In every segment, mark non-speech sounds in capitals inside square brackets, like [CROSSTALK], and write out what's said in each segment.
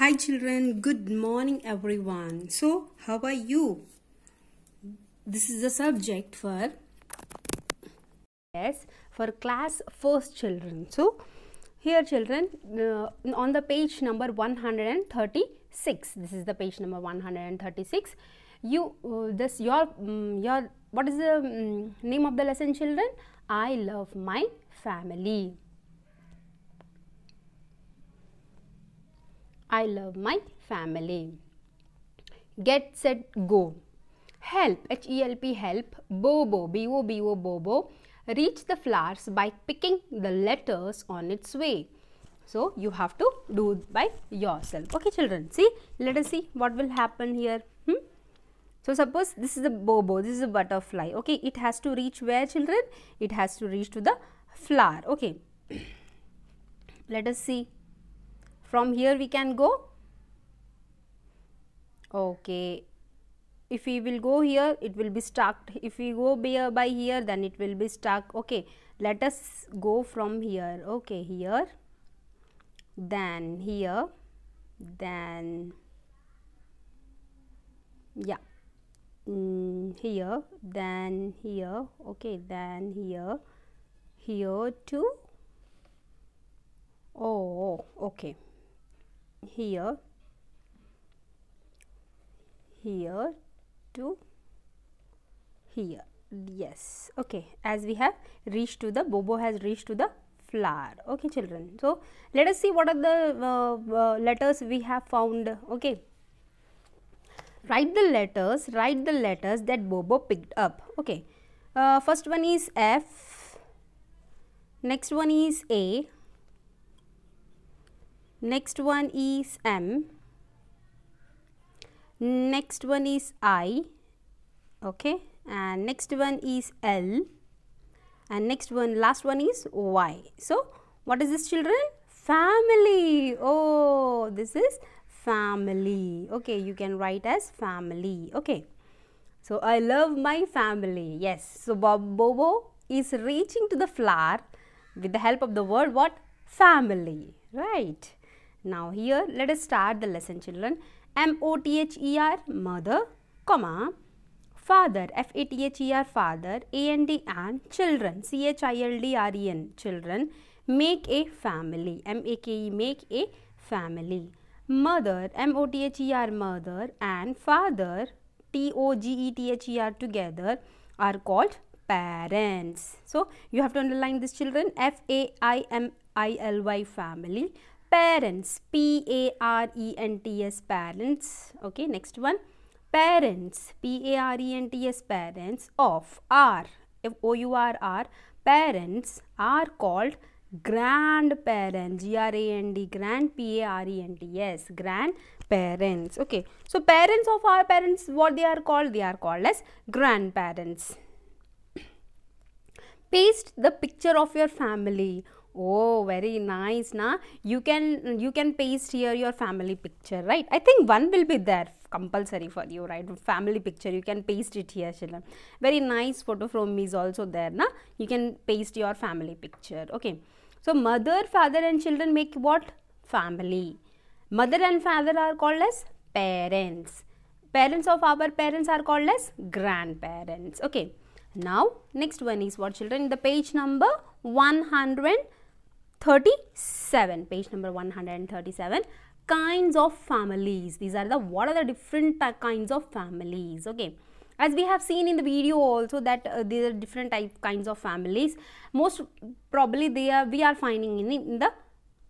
Hi children, good morning everyone. So, how are you? This is the subject for yes, for class first children. So, here children uh, on the page number 136. This is the page number 136. You uh, this your um, your what is the um, name of the lesson children? I love my family. I love my family. Get, set, go. Help, H-E-L-P, help, Bobo, B-O-B-O, Bobo, reach the flowers by picking the letters on its way. So, you have to do by yourself. Okay, children, see, let us see what will happen here. Hmm? So, suppose this is a Bobo, this is a butterfly. Okay, it has to reach where, children? It has to reach to the flower. Okay, [CLEARS THROAT] let us see from here we can go okay if we will go here it will be stuck if we go uh, by, here then it will be stuck okay let us go from here okay here then here then yeah mm, here then here okay then here here too oh okay here here to here yes okay as we have reached to the bobo has reached to the flower okay children so let us see what are the uh, uh, letters we have found okay write the letters write the letters that bobo picked up okay uh, first one is f next one is a Next one is M. Next one is I. Okay. And next one is L. And next one, last one is Y. So, what is this children? Family. Oh, this is family. Okay. You can write as family. Okay. So, I love my family. Yes. So, Bob Bobo is reaching to the flower with the help of the word what? Family. Right. Now here let us start the lesson children. M-O-T-H-E-R mother, comma, father, F-A-T-H-E-R father, A-N-D and children, C-H-I-L-D-R-E-N children, make a family, M-A-K-E make a family. Mother, M-O-T-H-E-R mother and father, T-O-G-E-T-H-E-R together are called parents. So, you have to underline this children F-A-I-M-I-L-Y family parents p a r e n t s parents okay next one parents p a r e n t s parents of our, if o u r r parents are called grandparents g r a n d grand p a r e n t s grandparents okay so parents of our parents what they are called they are called as grandparents paste the picture of your family Oh, very nice, na? You can you can paste here your family picture, right? I think one will be there compulsory for you, right? Family picture, you can paste it here, children. Very nice photo from me is also there, na? You can paste your family picture, okay? So, mother, father and children make what? Family. Mother and father are called as parents. Parents of our parents are called as grandparents, okay? Now, next one is what children? The page number 100 Thirty-seven, page number 137 kinds of families these are the what are the different uh, kinds of families okay as we have seen in the video also that uh, there are different type kinds of families most probably they are we are finding in, in the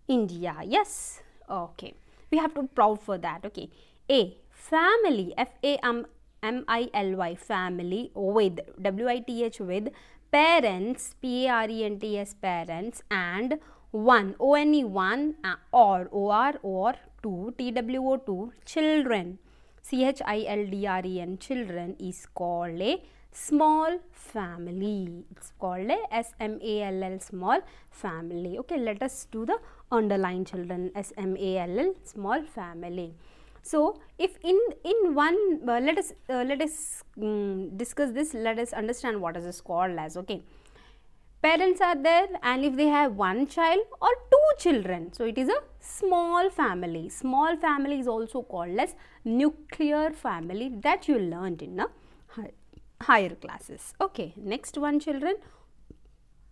india yes okay we have to proud for that okay a family f a m m i l y family with w i t h with parents p a r e n t s parents and one O N E uh, or or or T W O two children c h i l d r e n children is called a small family it's called a s m a l l small family okay let us do the underline children s m a l l small family so if in in one uh, let us uh, let us um, discuss this let us understand what is this called as okay parents are there and if they have one child or two children, so it is a small family. Small family is also called as nuclear family that you learned in the uh, higher classes. Okay, next one children.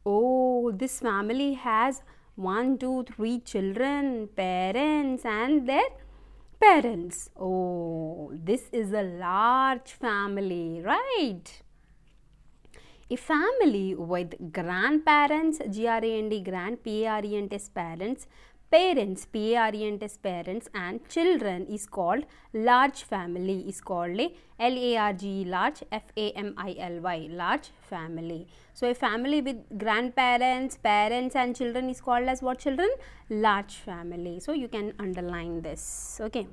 Oh, this family has one, two, three children, parents and their parents. Oh, this is a large family, right? A family with grandparents, G-R-A-N-D, grand, P-A-R-E-N-T-S parents, parents, P-A-R-E-N-T-S parents and children is called large family, is called a L-A-R-G-E, large, F-A-M-I-L-Y, large family. So, a family with grandparents, parents and children is called as what children? Large family. So, you can underline this, okay.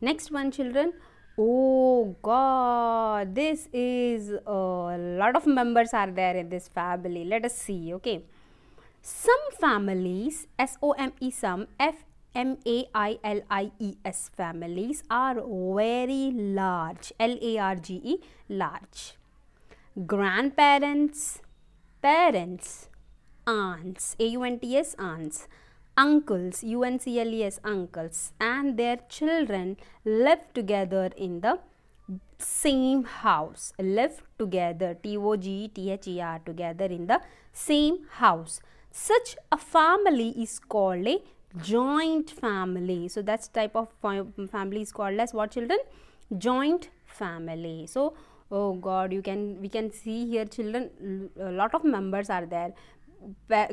Next one children, Oh god, this is a uh, lot of members are there in this family. Let us see, okay. Some families, S O M E some, F M A I L I E S families are very large, L A R G E, large. Grandparents, parents, aunts, A U N T S, aunts uncles, UNCLES uncles and their children live together in the same house, Live together, T-O-G-T-H-E-R together in the same house. Such a family is called a joint family. So, that type of family is called as what children? Joint family. So, oh god you can we can see here children a lot of members are there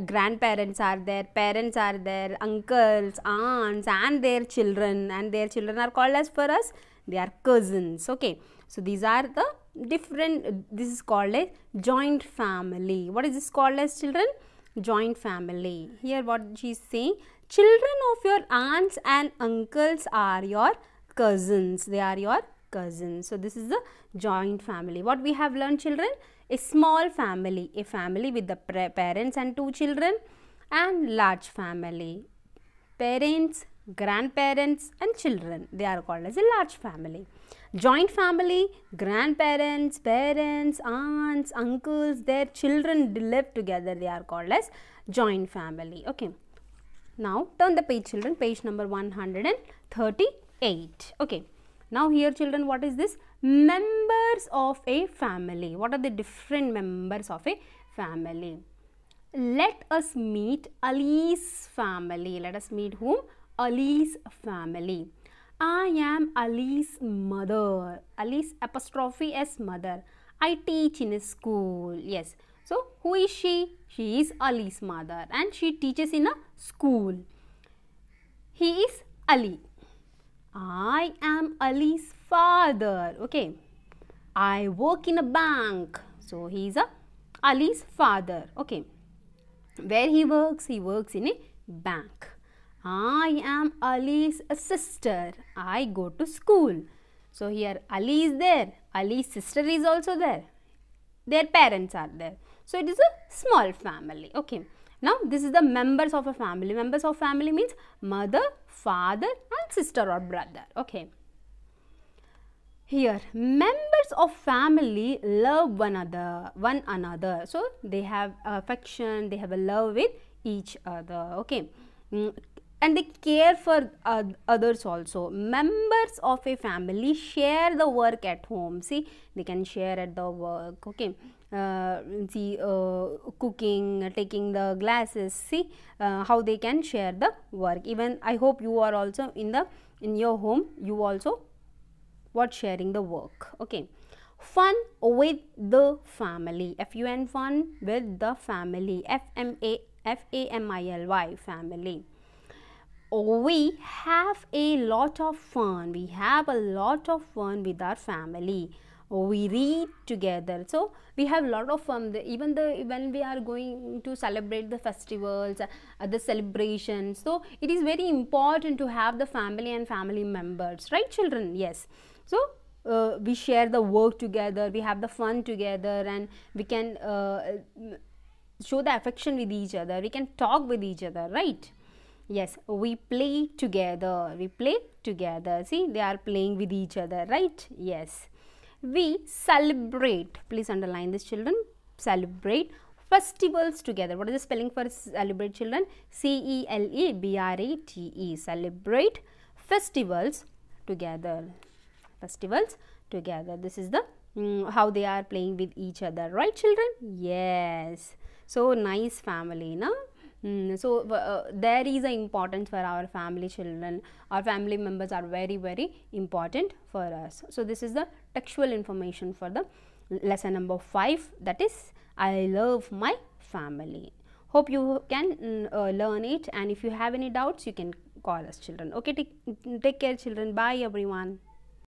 grandparents are there, parents are there, uncles, aunts, and their children, and their children are called as for us, they are cousins. Okay, so these are the different, this is called a joint family. What is this called as children? Joint family. Here, what she is saying, children of your aunts and uncles are your cousins, they are your cousins. So, this is the joint family. What we have learned, children? a small family, a family with the parents and two children and large family, parents, grandparents and children. They are called as a large family. Joint family, grandparents, parents, aunts, uncles, their children live together. They are called as joint family. Okay. Now turn the page children, page number 138. Okay. Now here children, what is this? members of a family. What are the different members of a family? Let us meet Ali's family. Let us meet whom? Ali's family. I am Ali's mother. Ali's apostrophe S mother. I teach in a school. Yes. So, who is she? She is Ali's mother and she teaches in a school. He is Ali. I am Ali's father. Okay. I work in a bank. So he's a Ali's father. Okay. Where he works? He works in a bank. I am Ali's sister. I go to school. So here Ali is there. Ali's sister is also there. Their parents are there. So it is a small family. Okay. Now, this is the members of a family. Members of family means mother, father and sister or brother. Okay. Here, members of family love one another, one another. So, they have affection, they have a love with each other. Okay. Mm, and they care for others also. Members of a family share the work at home. See, they can share at the work. Okay uh, the uh, cooking, uh, taking the glasses, see uh, how they can share the work. Even I hope you are also in the in your home, you also what sharing the work. Okay, fun with the family. F U N fun with the family. F M A F A M I L Y family. We have a lot of fun. We have a lot of fun with our family we read together. So we have lot of um, the, even the when we are going to celebrate the festivals, uh, the celebrations. So it is very important to have the family and family members, right, children? Yes. So uh, we share the work together, we have the fun together, and we can uh, show the affection with each other. We can talk with each other, right? Yes, we play together. We play together. See, they are playing with each other, right? Yes we celebrate. Please underline this children. Celebrate festivals together. What is the spelling for celebrate children? C E L E B R A T E. celebrate festivals together. Festivals together. This is the mm, how they are playing with each other. Right children? Yes. So nice family. Na? Mm, so uh, there is an importance for our family children. Our family members are very very important for us. So this is the textual information for the lesson number 5 that is I love my family. Hope you can mm, uh, learn it and if you have any doubts you can call us children. Okay take, take care children. Bye everyone.